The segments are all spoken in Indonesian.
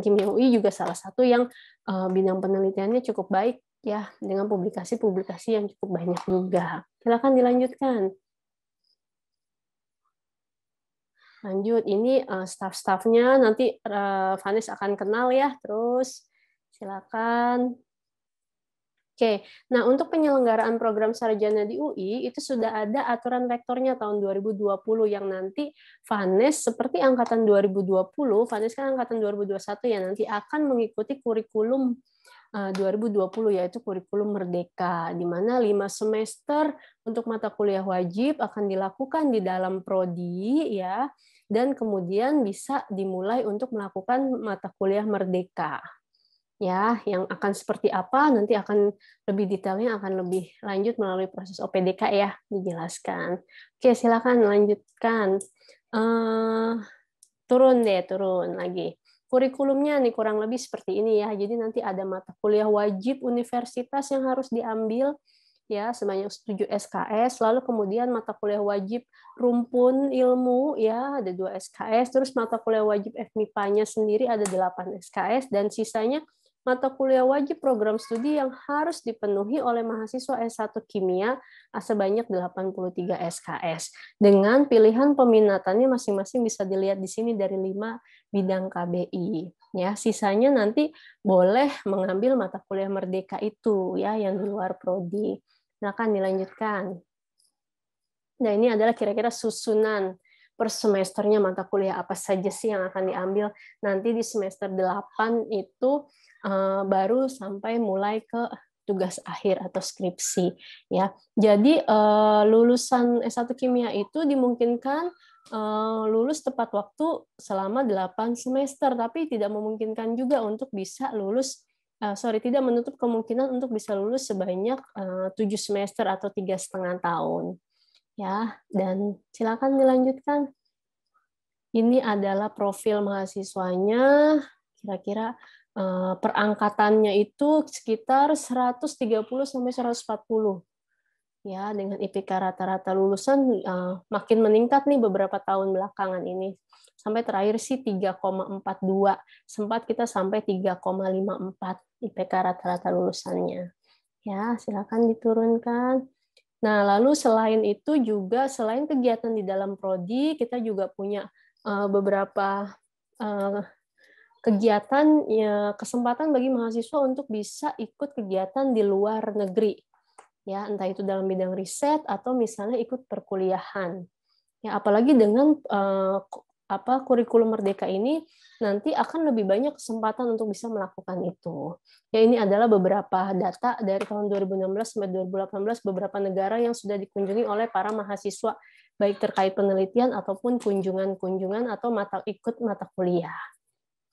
Kimia UI juga salah satu yang uh, bidang penelitiannya cukup baik ya dengan publikasi-publikasi yang cukup banyak juga. Silakan dilanjutkan. Lanjut, ini uh, staff-staffnya nanti uh, eh, Vanis akan kenal ya. Terus silakan Oke, nah untuk penyelenggaraan program sarjana di UI itu sudah ada aturan rektornya tahun 2020 yang nanti Vanes seperti angkatan 2020, Vanes kan angkatan 2021 ya nanti akan mengikuti kurikulum 2020 eh, yaitu kurikulum merdeka di mana lima semester untuk mata kuliah wajib akan dilakukan di dalam prodi ya dan kemudian bisa dimulai untuk melakukan mata kuliah merdeka ya yang akan seperti apa nanti akan lebih detailnya akan lebih lanjut melalui proses OPDK ya dijelaskan. Oke silakan lanjutkan uh, turun deh turun lagi kurikulumnya nih kurang lebih seperti ini ya jadi nanti ada mata kuliah wajib universitas yang harus diambil ya sebanyak 7 SKS lalu kemudian mata kuliah wajib rumpun ilmu ya ada 2 SKS terus mata kuliah wajib FMIPA-nya sendiri ada 8 SKS dan sisanya mata kuliah wajib program studi yang harus dipenuhi oleh mahasiswa S1 Kimia sebanyak 83 SKS. Dengan pilihan peminatannya masing-masing bisa dilihat di sini dari 5 bidang KBI. Ya, sisanya nanti boleh mengambil mata kuliah merdeka itu ya yang di luar prodi. Nah, akan dilanjutkan. Nah, ini adalah kira-kira susunan per semesternya mata kuliah apa saja sih yang akan diambil. Nanti di semester 8 itu uh, baru sampai mulai ke tugas akhir atau skripsi ya. Jadi uh, lulusan S1 kimia itu dimungkinkan uh, lulus tepat waktu selama 8 semester tapi tidak memungkinkan juga untuk bisa lulus uh, sorry tidak menutup kemungkinan untuk bisa lulus sebanyak tujuh semester atau tiga setengah tahun ya dan silakan dilanjutkan. Ini adalah profil mahasiswanya, kira-kira eh, perangkatannya itu sekitar 130 sampai 140 ya dengan IPK rata-rata lulusan eh, makin meningkat nih beberapa tahun belakangan ini sampai terakhir sih 3,42 sempat kita sampai 3,54 IPK rata-rata lulusannya ya silakan diturunkan Nah, lalu selain itu juga selain kegiatan di dalam prodi, kita juga punya eh, beberapa eh, kegiatan ya, kesempatan bagi mahasiswa untuk bisa ikut kegiatan di luar negeri. Ya, entah itu dalam bidang riset atau misalnya ikut perkuliahan. Ya, apalagi dengan eh, apa kurikulum merdeka ini nanti akan lebih banyak kesempatan untuk bisa melakukan itu. Ya ini adalah beberapa data dari tahun 2016 sampai 2018 beberapa negara yang sudah dikunjungi oleh para mahasiswa baik terkait penelitian ataupun kunjungan-kunjungan atau mata ikut mata kuliah.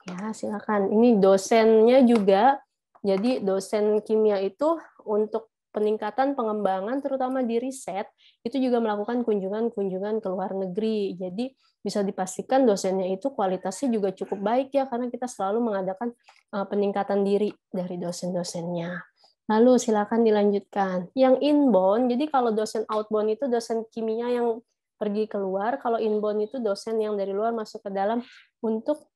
Ya, silakan. Ini dosennya juga. Jadi dosen kimia itu untuk peningkatan pengembangan terutama di riset itu juga melakukan kunjungan-kunjungan ke luar negeri. Jadi bisa dipastikan dosennya itu kualitasnya juga cukup baik ya karena kita selalu mengadakan eh, peningkatan diri dari dosen-dosennya. Lalu silakan dilanjutkan. Yang inbound, jadi kalau dosen outbound itu dosen kimia yang pergi keluar, kalau inbound itu dosen yang dari luar masuk ke dalam untuk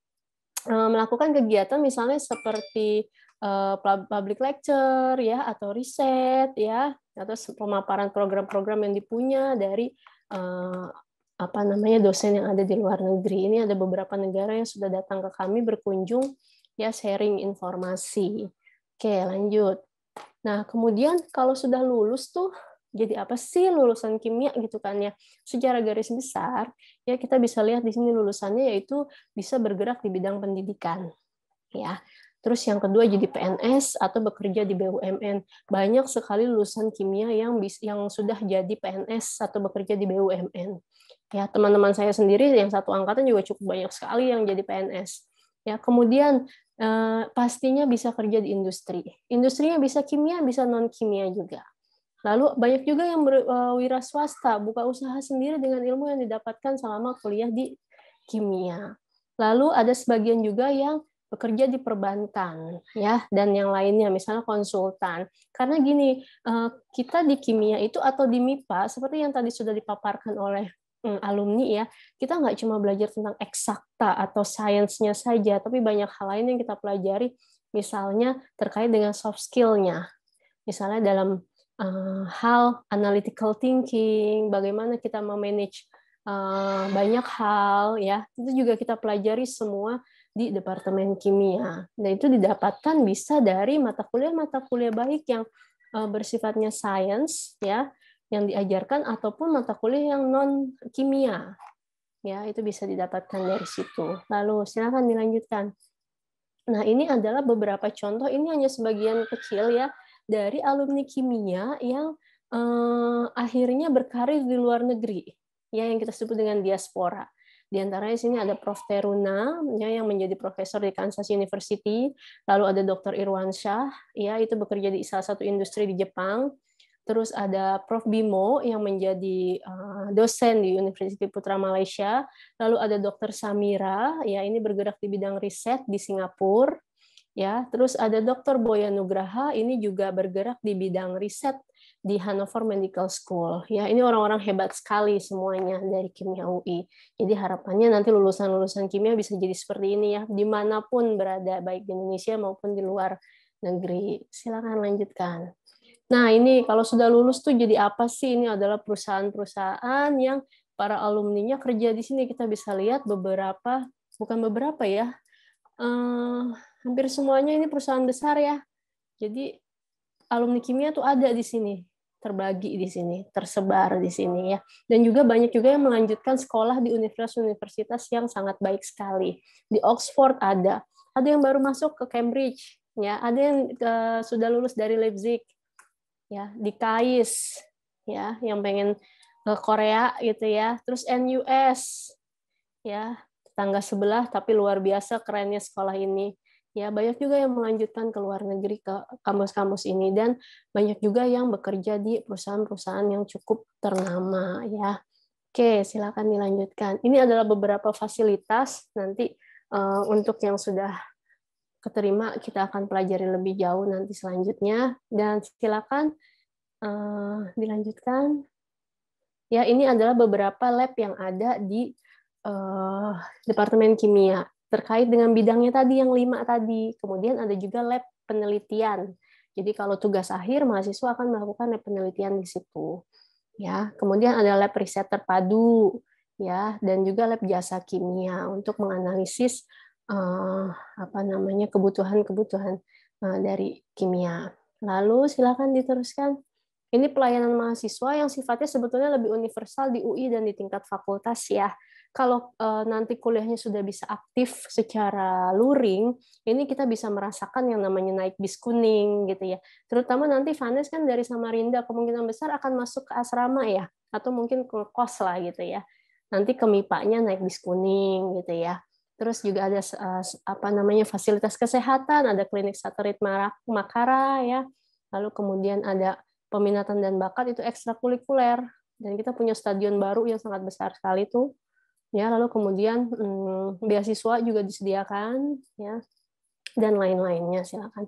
eh, melakukan kegiatan misalnya seperti eh, public lecture ya atau riset ya atau pemaparan program-program yang dipunya dari eh, apa namanya dosen yang ada di luar negeri. Ini ada beberapa negara yang sudah datang ke kami berkunjung ya sharing informasi. Oke, lanjut. Nah, kemudian kalau sudah lulus tuh jadi apa sih lulusan kimia gitu kan ya. Secara garis besar ya kita bisa lihat di sini lulusannya yaitu bisa bergerak di bidang pendidikan ya. Terus yang kedua jadi PNS atau bekerja di BUMN. Banyak sekali lulusan kimia yang bis, yang sudah jadi PNS atau bekerja di BUMN. Ya, teman-teman saya sendiri yang satu angkatan juga cukup banyak sekali yang jadi PNS. Ya, kemudian eh, pastinya bisa kerja di industri. Industrinya bisa kimia, bisa non kimia juga. Lalu banyak juga yang berwira eh, swasta, buka usaha sendiri dengan ilmu yang didapatkan selama kuliah di kimia. Lalu ada sebagian juga yang bekerja di perbankan ya dan yang lainnya misalnya konsultan karena gini eh, kita di kimia itu atau di MIPA seperti yang tadi sudah dipaparkan oleh mm, alumni ya kita nggak cuma belajar tentang eksakta atau sainsnya saja tapi banyak hal lain yang kita pelajari misalnya terkait dengan soft skillnya misalnya dalam eh, hal analytical thinking bagaimana kita memanage eh, banyak hal ya itu juga kita pelajari semua di Departemen Kimia. Nah itu didapatkan bisa dari mata kuliah-mata kuliah baik yang eh, bersifatnya sains ya, yang diajarkan ataupun mata kuliah yang non kimia. Ya, itu bisa didapatkan dari situ. Lalu silakan dilanjutkan. Nah, ini adalah beberapa contoh, ini hanya sebagian kecil ya dari alumni kimia yang uh, akhirnya berkarir di luar negeri, ya yang kita sebut dengan diaspora. Di antaranya sini ada Prof. Teruna ya, yang menjadi profesor di Kansas University, lalu ada Dr. Irwansyah, ya itu bekerja di salah satu industri di Jepang. Terus ada Prof. Bimo yang menjadi eh, dosen di Universiti Putra Malaysia. Lalu ada Dr. Samira, ya ini bergerak di bidang riset di Singapura. Ya, terus ada Dr. Boyan Nugraha, ini juga bergerak di bidang riset di Hannover Medical School. Ya, ini orang-orang hebat sekali semuanya dari kimia UI. Jadi harapannya nanti lulusan-lulusan kimia bisa jadi seperti ini ya, dimanapun berada, baik di Indonesia maupun di luar negeri. Silakan lanjutkan. Nah, ini kalau sudah lulus tuh jadi apa sih? Ini adalah perusahaan-perusahaan yang para alumninya kerja di sini. Kita bisa lihat beberapa, bukan beberapa ya, eh, hampir semuanya ini perusahaan besar ya. Jadi alumni kimia tuh ada di sini terbagi di sini, tersebar di sini ya. Dan juga banyak juga yang melanjutkan sekolah di universitas-universitas yang sangat baik sekali. Di Oxford ada, ada yang baru masuk ke Cambridge, ya, ada yang ke eh, sudah lulus dari Leipzig, ya, di Kais, ya, yang pengen ke Korea gitu ya, terus NUS, ya, tetangga sebelah tapi luar biasa kerennya sekolah ini ya banyak juga yang melanjutkan ke luar negeri ke kampus-kampus ini dan banyak juga yang bekerja di perusahaan-perusahaan yang cukup ternama ya. Oke, silakan dilanjutkan. Ini adalah beberapa fasilitas nanti uh, untuk yang sudah keterima kita akan pelajari lebih jauh nanti selanjutnya dan silakan uh, dilanjutkan. Ya, ini adalah beberapa lab yang ada di uh, Departemen Kimia terkait dengan bidangnya tadi yang lima tadi. Kemudian ada juga lab penelitian. Jadi kalau tugas akhir mahasiswa akan melakukan lab penelitian di situ. Ya, kemudian ada lab riset terpadu ya dan juga lab jasa kimia untuk menganalisis uh, apa namanya kebutuhan-kebutuhan uh, dari kimia. Lalu silakan diteruskan. Ini pelayanan mahasiswa yang sifatnya sebetulnya lebih universal di UI dan di tingkat fakultas ya kalau uh, nanti kuliahnya sudah bisa aktif secara luring, ini kita bisa merasakan yang namanya naik bis kuning gitu ya. Terutama nanti Vanes kan dari Samarinda kemungkinan besar akan masuk ke asrama ya, atau mungkin ke kos lah gitu ya. Nanti kemipanya naik bis kuning gitu ya. Terus juga ada eh, apa namanya fasilitas kesehatan, ada klinik satelit Makara ya. Lalu kemudian ada peminatan dan bakat itu ekstrakurikuler dan kita punya stadion baru yang sangat besar sekali tuh ya lalu kemudian hmm, beasiswa juga disediakan ya dan lain-lainnya silakan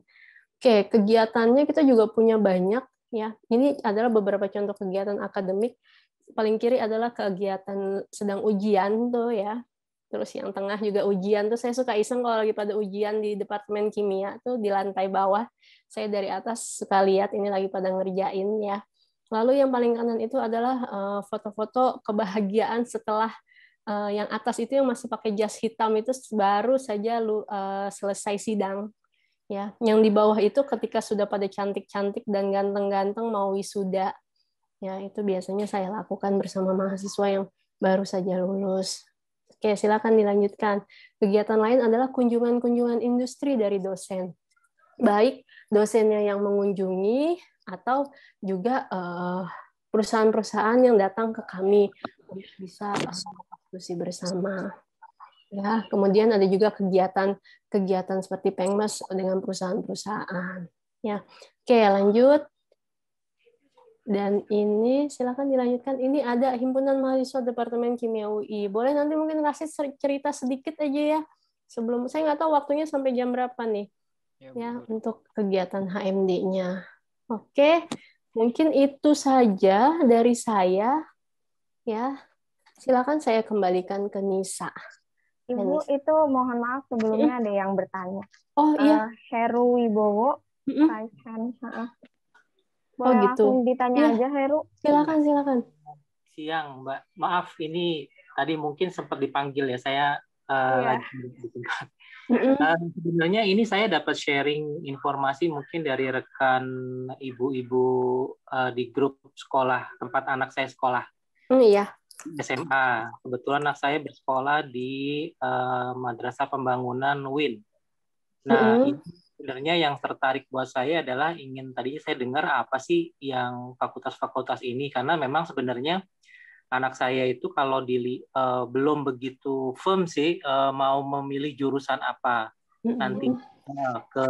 oke kegiatannya kita juga punya banyak ya ini adalah beberapa contoh kegiatan akademik paling kiri adalah kegiatan sedang ujian tuh ya terus yang tengah juga ujian tuh saya suka iseng kalau lagi pada ujian di departemen kimia tuh di lantai bawah saya dari atas suka lihat ini lagi pada ngerjain ya lalu yang paling kanan itu adalah eh, foto-foto kebahagiaan setelah uh, yang atas itu yang masih pakai jas hitam itu baru saja lu, uh, selesai sidang ya yang di bawah itu ketika sudah pada cantik-cantik dan ganteng-ganteng mau wisuda ya itu biasanya saya lakukan bersama mahasiswa yang baru saja lulus oke silakan dilanjutkan kegiatan lain adalah kunjungan-kunjungan industri dari dosen baik dosennya yang mengunjungi atau juga eh, perusahaan-perusahaan yang datang ke kami bisa diskusi bersama. Ya, kemudian ada juga kegiatan-kegiatan seperti Pengmas dengan perusahaan-perusahaan. Ya. Oke, lanjut. Dan ini silakan dilanjutkan. Ini ada himpunan mahasiswa Departemen Kimia UI. Boleh nanti mungkin kasih cerita sedikit aja ya. Sebelum saya nggak tahu waktunya sampai jam berapa nih. Ya, ya untuk kegiatan HMD-nya. Oke, mungkin itu saja dari saya. Ya, Silakan saya kembalikan ke Nisa. Ya, Ibu Nisa. itu mohon maaf sebelumnya iya. ada yang bertanya. Oh iya. Eh, Heru Wibowo, mm hmm boleh oh gitu. ditanya ya. aja Heru. Silakan silakan. Siang Mbak. Maaf ini tadi mungkin sempat dipanggil ya saya uh, ya. lagi Mm-hmm. Uh, sebenarnya ini saya dapat sharing informasi mungkin dari rekan ibu-ibu uh, di grup sekolah tempat anak saya sekolah. Mm, iya. SMA. Kebetulan anak saya bersekolah di uh, Madrasah Pembangunan WIN. Nah, mm -hmm. sebenarnya yang tertarik buat saya adalah ingin tadi saya dengar apa sih yang fakultas-fakultas ini karena memang sebenarnya anak saya itu kalau di uh, eh, belum begitu firm sih uh, mau memilih jurusan apa mm -hmm. nanti ke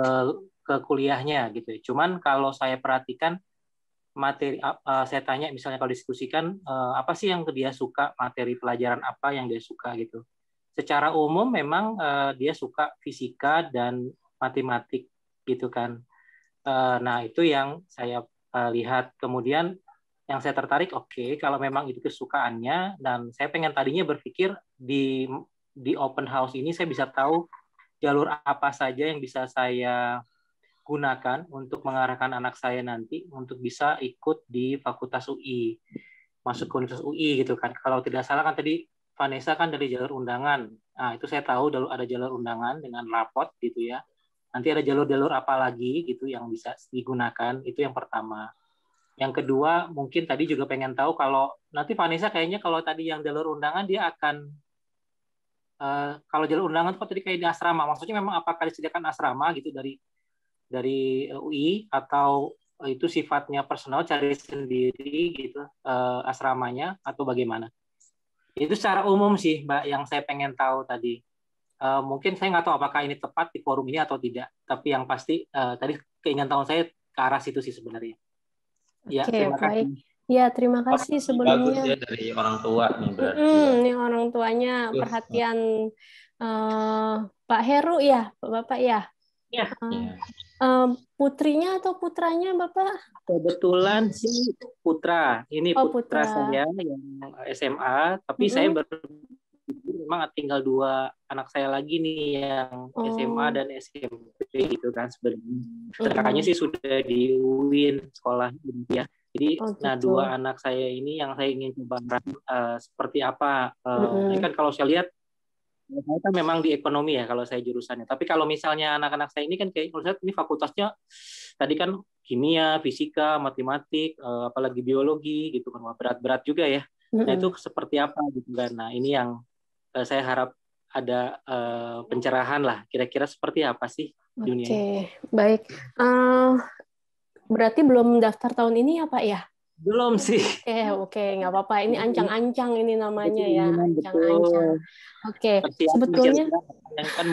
ke kuliahnya gitu. Cuman kalau saya perhatikan materi uh, saya tanya misalnya kalau diskusikan uh, apa sih yang dia suka materi pelajaran apa yang dia suka gitu secara umum memang uh, dia suka fisika dan matematik gitu kan uh, nah itu yang saya uh, lihat kemudian yang saya tertarik oke okay, kalau memang itu kesukaannya dan saya pengen tadinya berpikir di di open house ini saya bisa tahu jalur apa saja yang bisa saya gunakan untuk mengarahkan anak saya nanti untuk bisa ikut di Fakultas UI, masuk ke Universitas UI gitu kan. Kalau tidak salah kan tadi Vanessa kan dari jalur undangan. Nah, itu saya tahu dulu ada jalur undangan dengan rapot gitu ya. Nanti ada jalur-jalur apa lagi gitu yang bisa digunakan, itu yang pertama. Yang kedua, mungkin tadi juga pengen tahu kalau nanti Vanessa kayaknya kalau tadi yang jalur undangan dia akan uh, kalau jalur undangan kok tadi kayak di asrama, maksudnya memang apakah disediakan asrama gitu dari dari eh, UI atau eh, itu sifatnya personal cari sendiri gitu uh, asramanya atau bagaimana itu secara umum sih mbak yang saya pengen tahu tadi uh, mungkin saya nggak tahu apakah ini tepat di forum ini atau tidak tapi yang pasti uh, tadi keinginan tahun saya ke arah situ sih sebenarnya ya okay, terima baik. kasih Ya, terima kasih sebelumnya. Bagus ya dari orang tua nih mbak. Mm, ini orang tuanya perhatian uh, Pak Heru ya, Bapak ya. Ya. ya. Uh, putrinya atau putranya Bapak? Kebetulan sih putra. Ini oh, putra, putra saya yang SMA, tapi mm -hmm. saya memang tinggal dua anak saya lagi nih yang oh. SMA dan SMP gitu kan sebenarnya. Kakaknya mm -hmm. sih sudah di UIN sekolah ya. Jadi oh, nah, gitu. nah dua anak saya ini yang saya ingin coba uh, seperti apa. Uh, mm -hmm. Kan kalau saya lihat saya kan memang di ekonomi ya kalau saya jurusannya. Tapi kalau misalnya anak-anak saya ini kan kayak kalau saya ini fakultasnya tadi kan kimia, fisika, matematik, eh, apalagi biologi gitu kan berat-berat juga ya. Nah itu seperti apa gitu kan. Nah ini yang eh, saya harap ada eh, pencerahan lah. Kira-kira seperti apa sih dunia? Oke, okay. baik. Uh, berarti belum daftar tahun ini ya Pak ya? Belum sih. Oke, okay, oke, okay. nggak apa-apa. Ini ancang-ancang ini namanya ya, ancang-ancang. Oke, okay. sebetulnya yang kan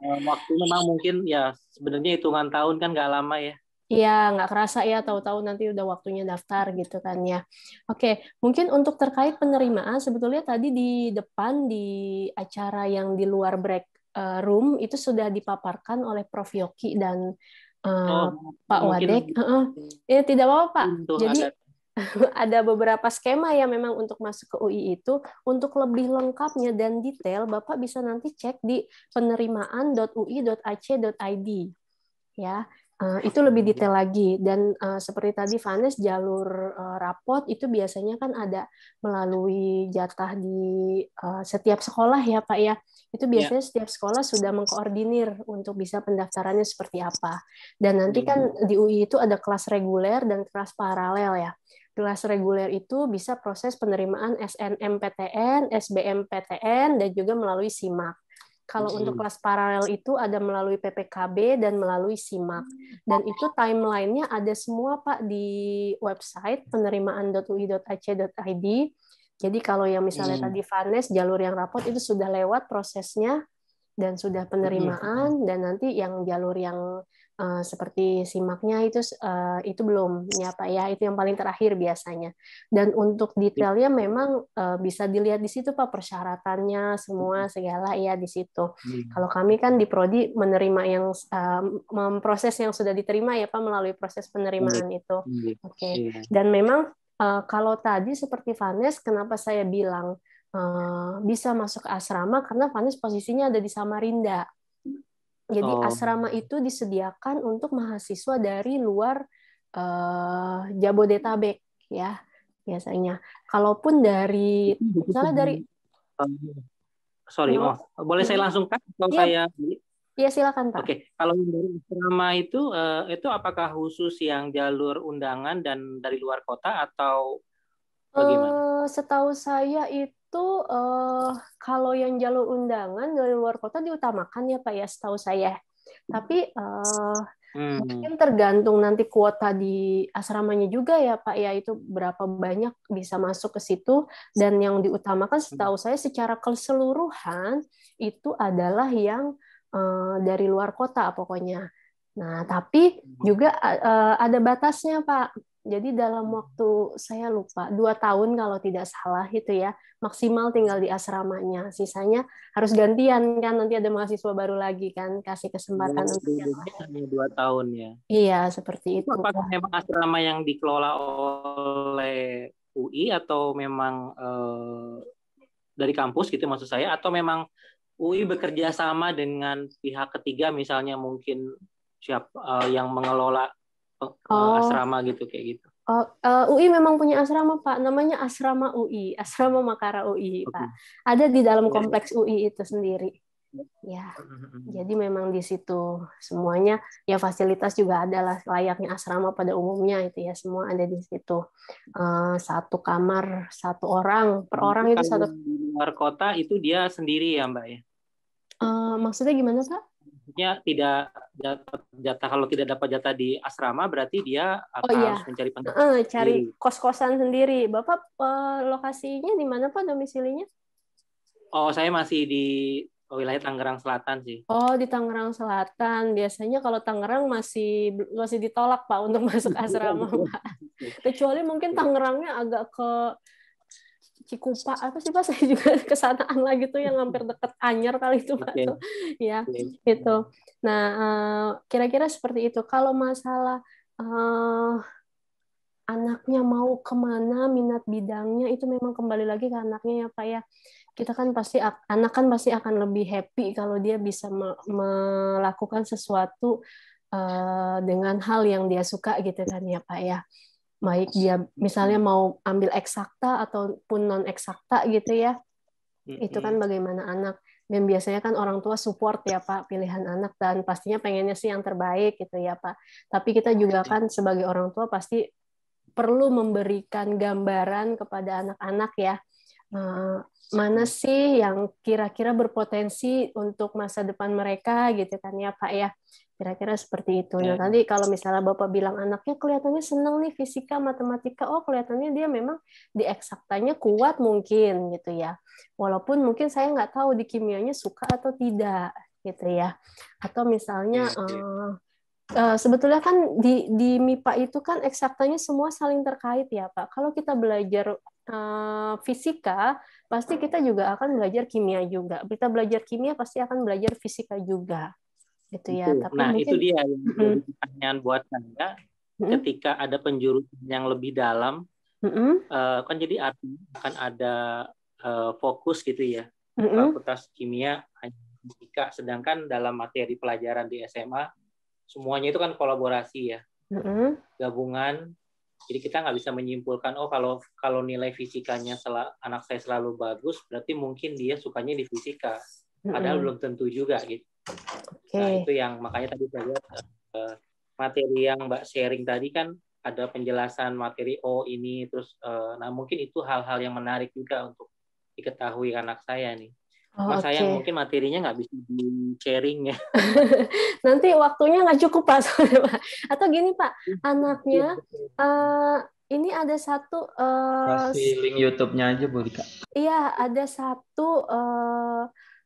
eh, waktu memang mungkin ya sebenarnya hitungan tahun kan nggak lama ya. Iya, nggak kerasa ya, tahu-tahu nanti udah waktunya daftar gitu kan ya. Oke, mungkin untuk terkait penerimaan, sebetulnya tadi di depan di acara yang di luar break eh, room itu sudah dipaparkan oleh Prof. Yoki dan uh, oh, Pak mungkin, Wadek. Uh, uh. Ya, tidak apa-apa, Pak. Jadi ada ada beberapa skema yang memang untuk masuk ke UI itu untuk lebih lengkapnya dan detail Bapak bisa nanti cek di penerimaan.ui.ac.id ya eh, itu lebih iya. detail lagi dan eh, seperti tadi Vanes jalur eh, rapot itu biasanya kan ada melalui jatah di setiap sekolah ya Pak ya itu iya. biasanya yeah. setiap sekolah sudah mengkoordinir untuk bisa pendaftarannya seperti apa dan nanti iya, kan di UI itu ada kelas reguler dan kelas paralel ya kelas reguler itu bisa proses penerimaan SNMPTN, SBMPTN, dan juga melalui SIMAK. Kalau untuk kelas paralel itu ada melalui PPKB dan melalui SIMAK. Hmm. Dan itu timelinenya ada semua Pak di website penerimaan.ui.ac.id. Jadi kalau yang misalnya hmm. tadi Vanes jalur yang rapot itu sudah lewat prosesnya dan sudah penerimaan dan nanti yang jalur yang Eh, seperti simaknya itu uh, itu belum ya Pak ya itu yang paling terakhir biasanya dan untuk detailnya memang uh, bisa dilihat di situ Pak persyaratannya semua segala ya di situ hmm. kalau kami kan di prodi menerima yang uh, memproses yang sudah diterima ya Pak melalui proses penerimaan hmm. itu hmm. oke okay. Iya. dan memang uh, kalau tadi seperti Vanes kenapa saya bilang Uh, bisa masuk asrama karena Vanes posisinya ada di Samarinda. Jadi oh. asrama itu disediakan untuk mahasiswa dari luar uh, Jabodetabek ya biasanya. Kalaupun dari misalnya dari oh, iya. sorry, oh, boleh saya iya. langsung kan kalau ya. saya Iya silakan Pak. Oke, kalau dari asrama itu uh, itu apakah khusus yang jalur undangan dan dari luar kota atau bagaimana? Uh, setahu saya itu itu uh, kalau yang jalur undangan dari luar kota diutamakan ya Pak ya setahu saya. Tapi uh, hmm. mungkin tergantung nanti kuota di asramanya juga ya Pak ya itu berapa banyak bisa masuk ke situ dan yang diutamakan setahu saya secara keseluruhan itu adalah yang uh, dari luar kota pokoknya. Nah, tapi hmm. juga uh, ada batasnya, Pak. Jadi dalam waktu saya lupa dua tahun kalau tidak salah itu ya maksimal tinggal di asramanya. Sisanya harus gantian kan nanti ada mahasiswa baru lagi kan kasih kesempatan ya, untuk yang lain. Dua tahun ya. Iya seperti itu. Apakah memang asrama yang dikelola oleh UI atau memang eh, dari kampus gitu maksud saya atau memang UI bekerja sama dengan pihak ketiga misalnya mungkin siap uh, yang mengelola Oh, eh, oh. asrama gitu kayak gitu. Oh, uh, eh, UI memang punya asrama Pak, namanya asrama UI, asrama Makara UI okay. Pak. Ada di dalam iya. kompleks UI itu sendiri. Ya, mm-hmm. jadi memang di situ semuanya ya fasilitas juga adalah layaknya asrama pada umumnya itu ya semua ada di situ uh, satu kamar satu orang per orang itu satu luar kota itu dia sendiri ya mbak ya. Uh, maksudnya gimana pak? maksudnya tidak jatah, jatah kalau tidak dapat jatah di asrama berarti dia oh, akan oh, iya. harus mencari pengganti. Uh, cari kos-kosan sendiri. Bapak uh, lokasinya di mana Pak domisilinya? Oh, saya masih di wilayah Tangerang Selatan sih. Oh, di Tangerang Selatan. Biasanya kalau Tangerang masih masih ditolak Pak untuk masuk asrama, Pak. Kecuali mungkin iya. Tangerangnya agak ke Cikupa apa sih pak saya juga kesanaan lagi tuh yang hampir deket Anyer kali itu pak okay. tuh ya okay. itu nah eh, kira-kira seperti itu kalau masalah uh, anaknya mau kemana minat bidangnya itu memang kembali lagi ke anaknya ya pak ya kita kan pasti anak kan pasti akan lebih happy kalau dia bisa me melakukan sesuatu uh, dengan hal yang dia suka gitu kan ya pak ya baik dia misalnya hmm. mau ambil eksakta ataupun non eksakta gitu ya itu kan bagaimana anak dan biasanya kan orang tua support ya Pak pilihan anak dan pastinya pengennya sih yang terbaik gitu ya Pak. Tapi kita juga iya. kan sebagai orang tua pasti perlu memberikan gambaran kepada anak-anak ya eh, mana hmm. sih yang kira-kira berpotensi untuk masa depan mereka gitu kan ya Pak ya. Kira-kira seperti itu. Ya. Nah, tadi kalau misalnya Bapak bilang anaknya kelihatannya senang nih fisika, matematika, oh kelihatannya dia memang di eksaktanya kuat mungkin gitu ya. Walaupun mungkin saya nggak tahu di kimianya suka atau tidak gitu ya. Atau misalnya uh, uh, sebetulnya kan di di MIPA itu kan eksaktanya semua saling terkait ya, Pak. Kalau kita belajar uh, fisika, pasti kita juga akan belajar kimia juga. Kita belajar kimia pasti akan belajar fisika juga itu ya. Gitu. Tapi nah mungkin... itu dia yang pertanyaan buat saya. Ketika ada penjurusan yang lebih dalam, uh, kan jadi artinya akan ada uh, fokus gitu ya. hmm Fakultas kimia hanya fisika, sedangkan dalam materi pelajaran di SMA semuanya itu kan kolaborasi ya, gabungan. Jadi kita nggak bisa menyimpulkan oh kalau kalau nilai fisikanya sel- anak saya selalu bagus, berarti mungkin dia sukanya di fisika. Padahal belum tentu juga gitu. Okay. Nah, itu yang makanya tadi saya lihat eh, materi yang Mbak sharing tadi kan ada penjelasan materi oh ini terus eh, nah mungkin itu hal-hal yang menarik juga untuk diketahui anak saya nih. Oh, Mas okay. saya mungkin materinya nggak bisa di sharing ya. Nanti waktunya nggak cukup pak, Atau gini pak, iya, anaknya uh, ini ada satu uh, kasih link YouTube-nya aja Bu Iya ada satu uh,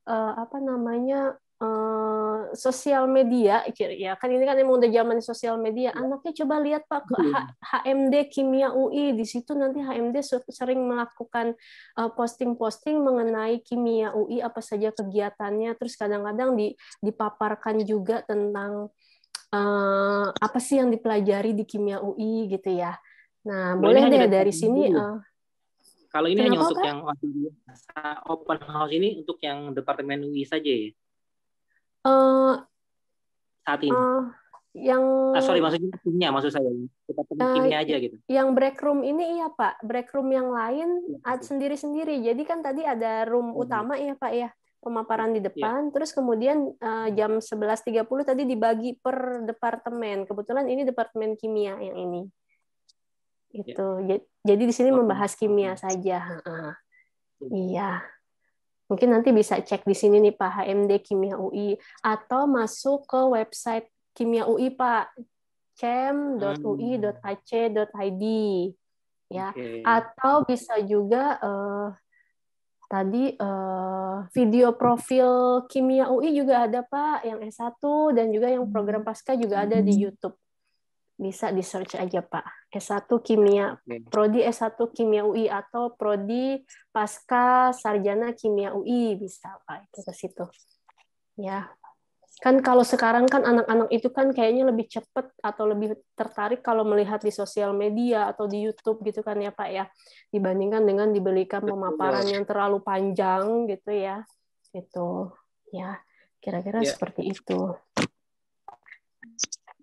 uh, apa namanya Eh, sosial media ya kan ini kan emang udah zaman sosial media iya. anaknya coba lihat pak ke iya. HMD Kimia UI di situ nanti HMD sering melakukan eh, posting-posting mengenai kimia UI apa saja kegiatannya terus kadang-kadang dipaparkan juga tentang eh, apa sih yang dipelajari di kimia UI gitu ya nah, nah boleh deh dari sini uh, kalau ini Kenapa hanya untuk kan? yang open house ini untuk yang departemen UI saja ya uh, saat ini uh, yang ah, sorry maksudnya timnya maksud saya kita uh, timnya aja gitu yang break room ini iya pak break room yang lain ya, ah, sendiri sendiri jadi kan tadi ada room hmm. utama ya pak ya pemaparan di iya. depan ya. terus kemudian uh, jam 11.30 tadi dibagi per departemen kebetulan ini departemen kimia yang ini iya. itu ya. jadi di sini membahas kimia saja uh iya Mungkin nanti bisa cek di sini nih Pak HMD Kimia UI atau masuk ke website Kimia UI Pak cem.ui.ac.id ya okay. atau bisa juga uh, tadi uh, video profil kimia UI juga ada Pak yang S1 dan juga yang program hmm. pasca juga ada di hmm. YouTube bisa di search aja Pak. S1 Kimia, prodi S1 Kimia UI atau prodi pasca sarjana Kimia UI bisa Pak itu ke situ. Ya. Kan kalau sekarang kan anak-anak itu kan kayaknya lebih cepat atau lebih tertarik kalau melihat di sosial media atau di YouTube gitu kan ya Pak ya dibandingkan dengan dibelikan pemaparan yang terlalu panjang gitu ya. Itu ya kira-kira ya. seperti itu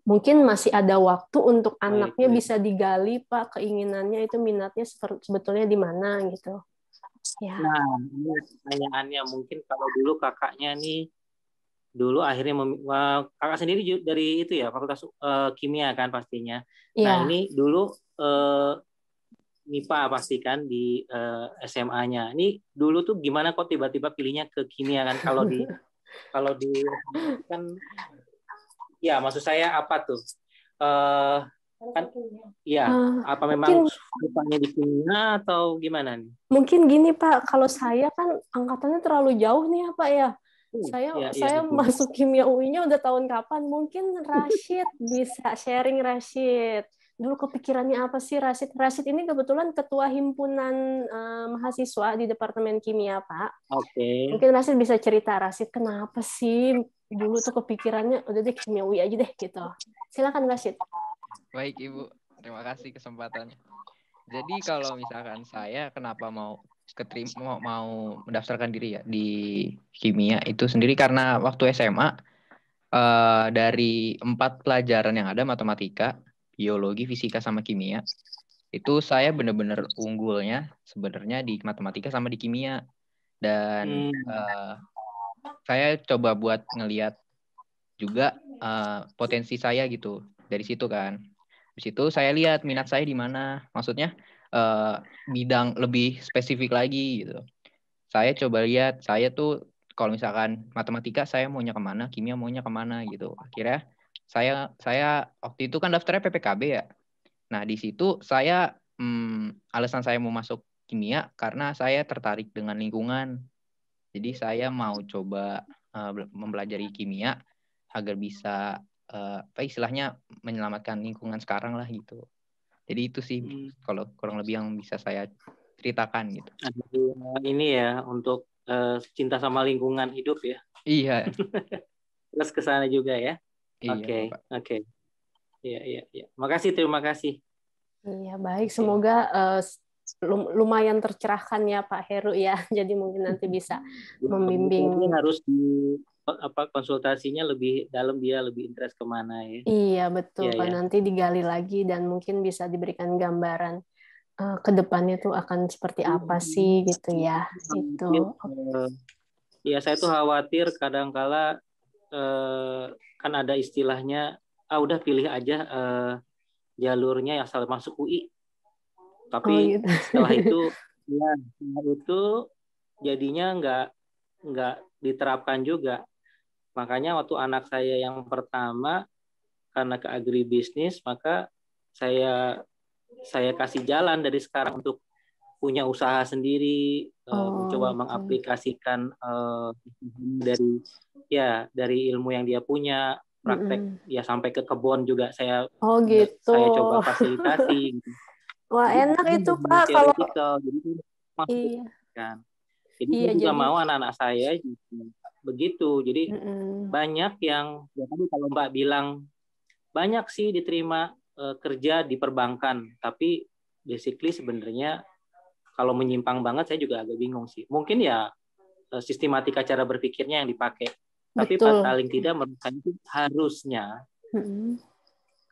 mungkin masih ada waktu untuk anaknya baik, bisa digali pak keinginannya itu minatnya sebetulnya di mana gitu ya. nah ini pertanyaannya mungkin kalau dulu kakaknya nih dulu akhirnya mem- kakak sendiri dari itu ya fakultas uh, kimia kan pastinya ya. nah ini dulu uh, eh, MIPA pastikan di uh, eh, SMA-nya ini dulu tuh gimana kok tiba-tiba pilihnya ke kimia kan kalau di kalau di kan Ya, maksud saya apa tuh? Uh, kan iya uh, apa memang rupanya di kimia atau gimana nih mungkin gini pak kalau saya kan angkatannya terlalu jauh nih ya pak ya hmm, saya ya, ya saya iya, masuk kimia UI-nya udah tahun kapan mungkin Rashid bisa sharing Rashid dulu kepikirannya apa sih Rashid Rashid ini kebetulan ketua himpunan uh, mahasiswa di departemen kimia pak oke okay. mungkin Rashid bisa cerita Rashid kenapa sih dulu tuh kepikirannya udah deh kimiawi aja deh gitu. Silakan Rashid. Baik Ibu, terima kasih kesempatannya. Jadi kalau misalkan saya kenapa mau keterima mau, mau mendaftarkan diri ya di kimia ya? itu sendiri karena waktu SMA uh, eh, dari empat pelajaran yang ada matematika, biologi, fisika sama kimia ya, itu saya bener-bener unggulnya sebenarnya di matematika sama di kimia ya. dan hmm. Eh, saya coba buat ngeliat juga uh, potensi saya gitu dari situ kan. Di situ saya lihat minat saya di mana, maksudnya uh, bidang lebih spesifik lagi gitu. Saya coba lihat, saya tuh kalau misalkan matematika saya maunya kemana, kimia maunya kemana gitu. Akhirnya saya saya waktu itu kan daftarnya PPKB ya. Nah di situ saya hmm, alasan saya mau masuk kimia karena saya tertarik dengan lingkungan jadi saya mau coba uh, mempelajari kimia agar bisa uh, apa istilahnya menyelamatkan lingkungan sekarang lah gitu. Jadi itu sih hmm. kalau kurang lebih yang bisa saya ceritakan gitu. Nah, eh, ini ya untuk uh, cinta sama lingkungan hidup ya. Iya. Terus ke sana juga ya. Iya, oke, oke. Iya, iya, iya. Makasih, terima kasih. Iya, baik. Semoga uh, lumayan tercerahkan ya Pak Heru ya. Jadi mungkin nanti bisa membimbing. Ini harus di apa konsultasinya lebih dalam dia lebih interest kemana ya. Iya betul ya, Pak. Ya. Nanti digali lagi dan mungkin bisa diberikan gambaran uh, ke tuh akan seperti hmm, apa iya. sih gitu ya. Iya, Itu. Eh, iya saya tuh khawatir kadangkala eh, kan ada istilahnya ah udah pilih aja eh, jalurnya yang asal masuk UI tapi oh, gitu. setelah itu ya setelah itu jadinya nggak nggak diterapkan juga makanya waktu anak saya yang pertama karena ke agribisnis maka saya saya kasih jalan dari sekarang untuk punya usaha sendiri eh, oh, mencoba okay. Gitu. mengaplikasikan uh, dari ya dari ilmu yang dia punya praktek mm -hmm. ya sampai ke kebun juga saya oh, gitu. saya coba fasilitasi gitu. Wah enak itu pak kalau gitu. jadi iya. kan. Jadi iya, juga mau anak-anak saya gitu, begitu. Jadi mm -hmm. banyak yang ya tadi kalau Mbak bilang banyak sih diterima uh, kerja di perbankan, tapi basically sebenarnya kalau menyimpang banget saya juga agak bingung sih. Mungkin ya eh, sistematika cara berpikirnya yang dipakai. Tapi Betul. paling tidak menurut itu harusnya mm -hmm.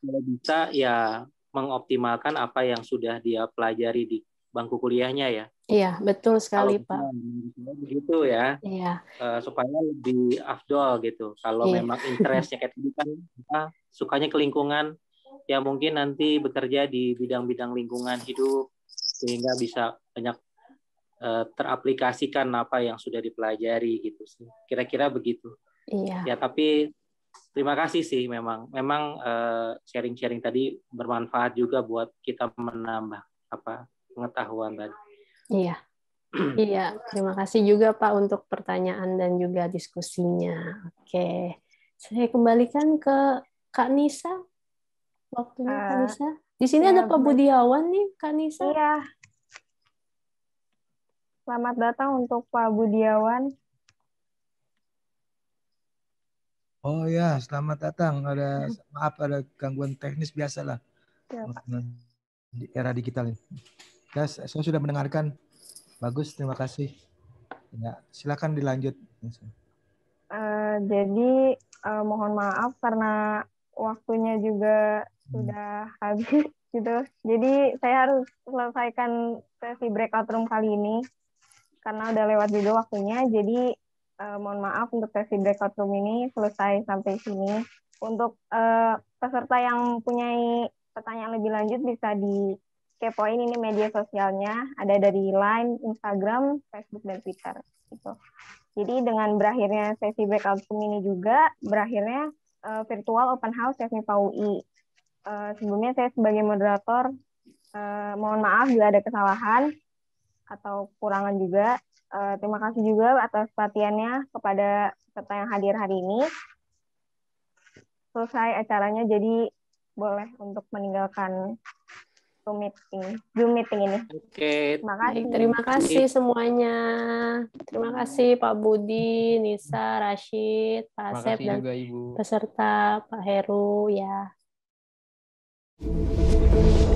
kalau bisa ya mengoptimalkan apa yang sudah dia pelajari di bangku kuliahnya ya. Iya, betul sekali, kalau, Pak. Begitu ya. Iya. Uh, supaya lebih afdol gitu. Kalau iya. memang interestnya kayak tadi kan sukanya ke lingkungan, ya mungkin nanti bekerja di bidang-bidang lingkungan hidup sehingga bisa banyak uh, teraplikasikan apa yang sudah dipelajari gitu sih. Kira-kira begitu. Iya. Ya, tapi terima kasih sih memang memang eh, sharing-sharing uh, tadi bermanfaat juga buat kita menambah apa pengetahuan tadi. Iya. iya, terima kasih juga Pak untuk pertanyaan dan juga diskusinya. Oke. Saya kembalikan ke Kak Nisa. Waktunya uh, Kak eh, Nisa. Di sini ya, ada Pak Budiawan nih, Kak Nisa. Iya. Selamat datang untuk Pak Budiawan. Oh ya, selamat datang. Ada iya. maaf ada gangguan teknis biasalah. Ya, Di era digital ini. Ya, saya sudah mendengarkan. Bagus, terima kasih. Ya, silakan dilanjut. Uh, jadi uh, mohon maaf karena waktunya juga hmm. sudah habis gitu. Jadi saya harus selesaikan sesi breakout room kali ini karena udah lewat juga waktunya. Jadi uh, mohon maaf untuk sesi breakout room ini selesai sampai sini. Untuk uh, peserta yang punya pertanyaan lebih lanjut bisa di kepoin ini media sosialnya ada dari Line, Instagram, Facebook dan Twitter gitu. Jadi dengan berakhirnya sesi breakout room ini juga berakhirnya uh, virtual open house FMI UI. Uh, sebelumnya saya sebagai moderator uh, mohon maaf bila ada kesalahan atau kurangan juga. Uh, terima kasih juga atas perhatiannya kepada peserta yang hadir hari ini. Selesai acaranya, jadi boleh untuk meninggalkan Zoom meeting, Zoom meeting ini. Oke. Terima kasih. Baik, terima kasih semuanya. Terima kasih Pak Budi, Nisa, Rashid, Pak Asep dan juga, Ibu. peserta Pak Heru ya. Thank you.